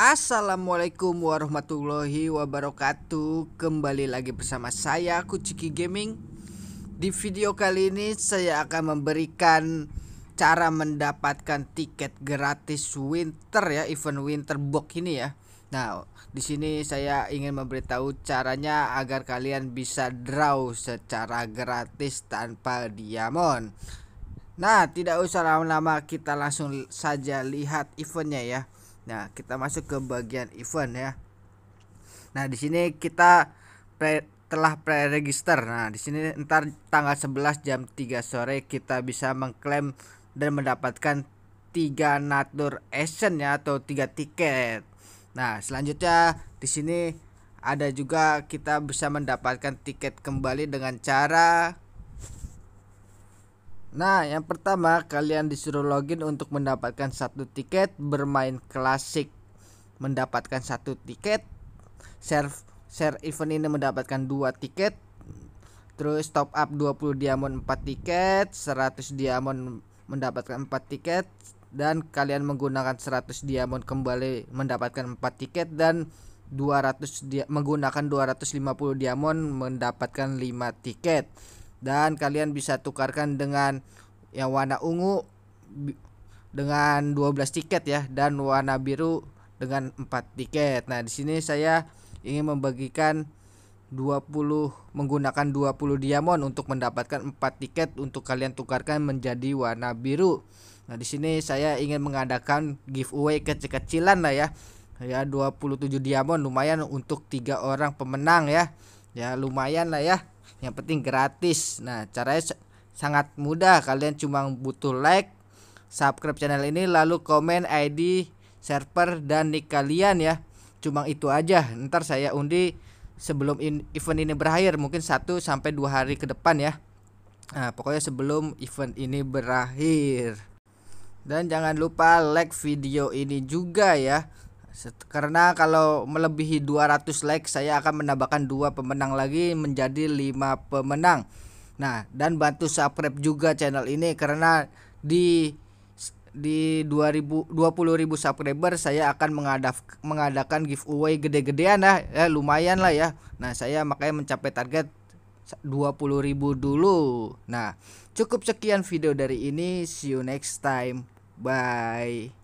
Assalamualaikum warahmatullahi wabarakatuh Kembali lagi bersama saya Kuciki Gaming Di video kali ini saya akan memberikan Cara mendapatkan tiket gratis winter ya Event winter box ini ya Nah di sini saya ingin memberitahu caranya agar kalian bisa draw secara gratis tanpa diamond Nah tidak usah lama-lama kita langsung saja lihat eventnya ya Nah, kita masuk ke bagian event ya. Nah, di sini kita pre telah pre-register. Nah, di sini ntar tanggal 11 jam 3 sore kita bisa mengklaim dan mendapatkan tiga natur action ya atau tiga tiket. Nah, selanjutnya di sini ada juga kita bisa mendapatkan tiket kembali dengan cara Nah, yang pertama kalian disuruh login untuk mendapatkan satu tiket bermain klasik. Mendapatkan satu tiket, share share event ini mendapatkan dua tiket. Terus top up 20 diamond 4 tiket, 100 diamond mendapatkan 4 tiket dan kalian menggunakan 100 diamond kembali mendapatkan 4 tiket dan 200 dia menggunakan 250 diamond mendapatkan 5 tiket dan kalian bisa tukarkan dengan yang warna ungu dengan 12 tiket ya dan warna biru dengan 4 tiket. Nah, di sini saya ingin membagikan 20 menggunakan 20 diamond untuk mendapatkan 4 tiket untuk kalian tukarkan menjadi warna biru. Nah, di sini saya ingin mengadakan giveaway kecil-kecilan lah ya. Ya, 27 diamond lumayan untuk tiga orang pemenang ya ya lumayan lah ya yang penting gratis nah caranya sangat mudah kalian cuma butuh like subscribe channel ini lalu komen ID server dan nick kalian ya cuma itu aja ntar saya undi sebelum event ini berakhir mungkin 1 sampai dua hari ke depan ya nah pokoknya sebelum event ini berakhir dan jangan lupa like video ini juga ya karena kalau melebihi 200 like saya akan menambahkan dua pemenang lagi menjadi lima pemenang nah dan bantu subscribe juga channel ini karena di di 2000 20.000 subscriber saya akan mengadaf, mengadakan giveaway gede-gedean lah ya lumayan lah ya nah saya makanya mencapai target 20.000 dulu nah cukup sekian video dari ini see you next time bye